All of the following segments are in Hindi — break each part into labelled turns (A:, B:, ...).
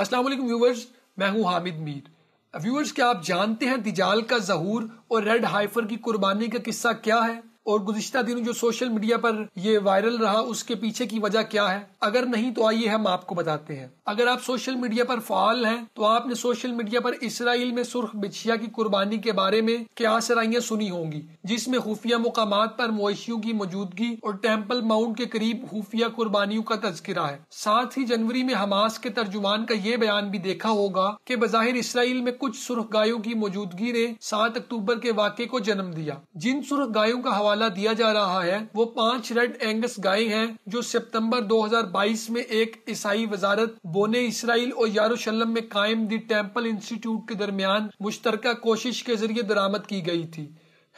A: अस्सलाम वालेकुम व्यूअर्स मैं हूं हामिद मीर व्यूवर्स क्या आप जानते हैं दिजाल का जहूर और रेड हाइफर की कुर्बानी का किस्सा क्या है और गुजशत दिनों जो सोशल मीडिया पर ये वायरल रहा उसके पीछे की वजह क्या है अगर नहीं तो आइए हम आपको बताते हैं अगर आप सोशल मीडिया पर फाल हैं तो आपने सोशल मीडिया पर इसराइल में सुर्ख बिछिया की कुर्बानी के बारे में क्या सराइया सुनी होंगी जिसमे खुफिया मुकाम पर मवेशियों की मौजूदगी और टेम्पल माउंट के करीब खुफिया कुर्बानियों का तस्करा है साथ ही जनवरी में हमास के तर्जुमान का ये बयान भी देखा होगा की बाहिर इसराइल में कुछ सुर्ख गायों की मौजूदगी ने सात अक्टूबर के वाक्य को जन्म दिया जिन सुर्ख गायों का हवा हवाला दिया जा रहा है वो पांच रेड एंगस गाय हैं जो सितंबर 2022 में एक ईसाई वजारत बोने इसराइल और यारूशलम में कायम दी टेंपल इंस्टीट्यूट के दरमियान मुश्तरका कोशिश के जरिए दरामद की गई थी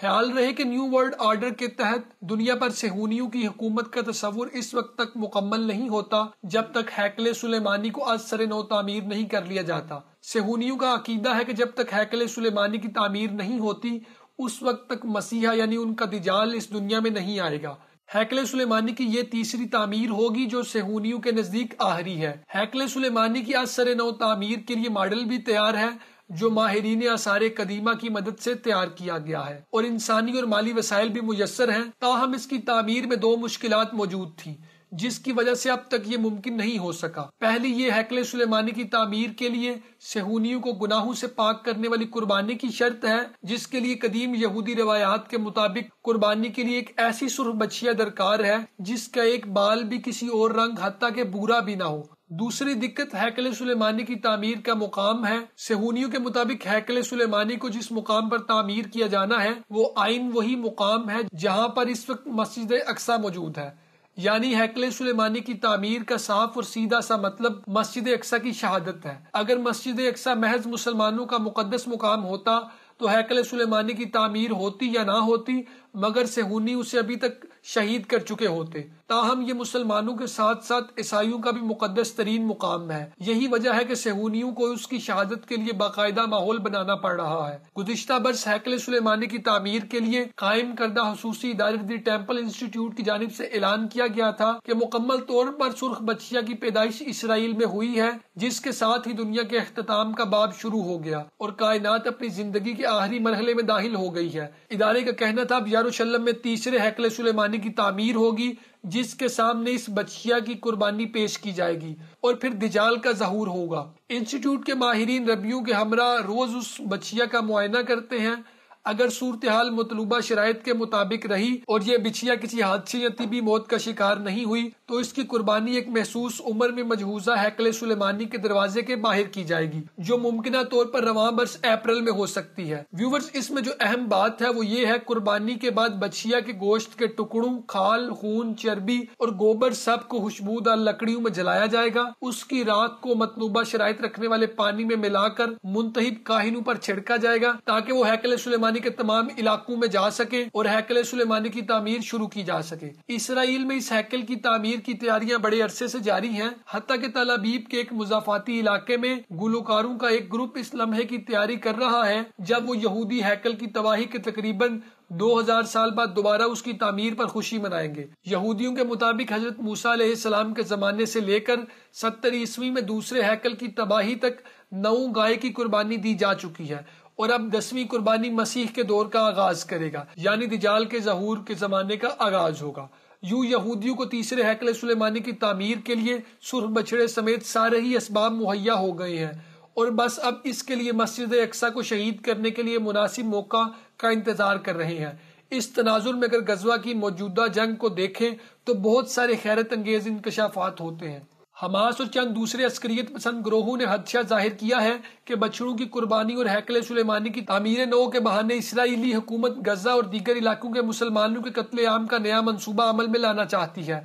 A: ख्याल रहे कि न्यू वर्ल्ड ऑर्डर के तहत दुनिया पर सेहूनियों की हुकूमत का तस्वुर इस वक्त तक मुकम्मल नहीं होता जब तक हैकले सुलेमानी को आज सर नौ तमीर नहीं कर लिया जाता सेहूनियों का अकीदा है कि जब तक हैकले सुलेमानी की तामीर नहीं होती उस वक्त तक मसीहा यानी उनका दिजाल इस दुनिया में नहीं आएगा हैकले सुलेमानी की ये तीसरी तामीर होगी जो सेहूनियों के नजदीक आहरी है हैकले सुलेमानी की सर नौ तामीर के लिए मॉडल भी तैयार है जो माहरीन आसार कदीमा की मदद से तैयार किया गया है और इंसानी और माली वसाइल भी मुयसर हैं ताहम इसकी तामीर में दो मुश्किल मौजूद थी जिसकी वजह से अब तक ये मुमकिन नहीं हो सका पहली ये हैकल सुलेमानी की तामीर के लिए सेहूनियों को गुनाहों से पाक करने वाली कुर्बानी की शर्त है जिसके लिए कदीम यहूदी रवायात के मुताबिक कुर्बानी के लिए एक ऐसी सुर्ख बछिया दरकार है जिसका एक बाल भी किसी और रंग हती के बुरा भी ना हो दूसरी दिक्कत हैकल सुलेमानी की तामीर का मुकाम है सेहूनियों के मुताबिक हैकल सुलेमानी को जिस मुकाम पर तामीर किया जाना है वो आइन वही मुकाम है जहाँ पर इस वक्त मस्जिद अक्सा मौजूद है यानी हैकल सुलेमानी की तामीर का साफ और सीधा सा मतलब मस्जिद अक्सा की शहादत है अगर मस्जिद अक्सा महज मुसलमानों का मुकदस मुकाम होता तो हैकल सुलेमानी की तामीर होती या ना होती मगर सेहूनी उसे अभी तक शहीद कर चुके होते ताहम ये मुसलमानों के साथ साथ ईसाइयों का भी मुकदस तरीन मुकाम है यही वजह है कि सेहूनियों को उसकी शहादत के लिए बाकायदा माहौल बनाना पड़ रहा है गुजशत बरस हैकल सुलेमानी की तामीर के लिए कायम करदा खसूसी इदारे दी टेम्पल इंस्टीट्यूट की जानब ऐसी ऐलान किया गया था कि मुकम्मल तौर पर सुर्ख बच्चिया की पैदाइश इसराइल में हुई है जिसके साथ ही दुनिया के अख्ताम का बाब शुरू हो गया और कायनात अपनी जिंदगी के के आखिरी मरहले में दाखिल हो गई है इदारे का कहना था यारूशलम में तीसरे हैकल सुलेमानी की तामीर होगी जिसके सामने इस बच्चिया की कुर्बानी पेश की जाएगी और फिर दिजाल का जहूर होगा इंस्टीट्यूट के माहरीन रबियों के हमरा रोज उस बच्चिया का मुआयना करते हैं अगर सूरत हाल मतलूबा शराय के मुताबिक रही और ये बिछिया किसी हादसे या तिबी मौत का शिकार नहीं हुई तो इसकी कुर्बानी एक महसूस उम्र में मजहूजा हैकल सुलेमानी के दरवाजे के बाहर की जाएगी जो मुमकिन तौर पर रवा बर्स अप्रैल में हो सकती है व्यूवर्स इसमें जो अहम बात है वो ये है कुर्बानी के बाद बछिया के गोश्त के टुकड़ों खाल खून चर्बी और गोबर सब को खुशबूदार लकड़ियों में जलाया जाएगा उसकी राख को मतलूबा शराय रखने वाले पानी में मिलाकर मुंतब काहिनों पर छिड़का जाएगा ताकि वो हैकल सुलेमानी सुलेमानी के तमाम इलाकों में जा सके और हैकल सुलेमानी की तमीर शुरू की जा सके इसराइल में इस हैकल की तमीर की तैयारियां बड़े अरसे से जारी हैं हती के तलाबीब के एक मुजाफाती इलाके में गुलकारों का एक ग्रुप इस लम्हे की तैयारी कर रहा है जब वो यहूदी हैकल की तबाही के तकरीबन 2000 साल बाद दोबारा उसकी तमीर पर खुशी मनाएंगे यहूदियों के मुताबिक हजरत मूसा सलाम के जमाने से लेकर सत्तर ईस्वी में दूसरे हैकल की तबाही तक नौ गाय की कुर्बानी दी जा चुकी है और अब दसवीं कुर्बानी मसीह के दौर का आगाज करेगा यानी दिजाल के जहूर के जमाने का आगाज होगा यू यहूदियों को तीसरे हैकल सुलेमानी की तमीर के लिए सुरख बछड़े समेत सारे ही इसबाब मुहैया हो गए हैं और बस अब इसके लिए मस्जिद अक्सा को शहीद करने के लिए मुनासिब मौका का इंतजार कर रहे हैं इस तनाजुर में अगर गजवा की मौजूदा जंग को देखें तो बहुत सारे खैरत अंगेज इंकशाफात होते हैं हमास और चंद दूसरे अस्करियत पसंद ग्रोहों ने हदशा जाहिर किया है कि बछड़ों की कुर्बानी और हैकल सुलेमानी की तमीर नो के बहाने इसराइली हुकूमत गजा और दीगर इलाकों के मुसलमानों के कत्ले आम का नया मनसूबा अमल में लाना चाहती है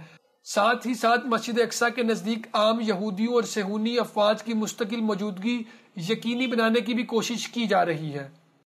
A: साथ ही साथ मस्जिद अक्सा के नज़दीक आम यहूदियों और सेहूनी अफवाज की मुस्तकिल मौजूदगी यकीनी बनाने की भी कोशिश की जा रही है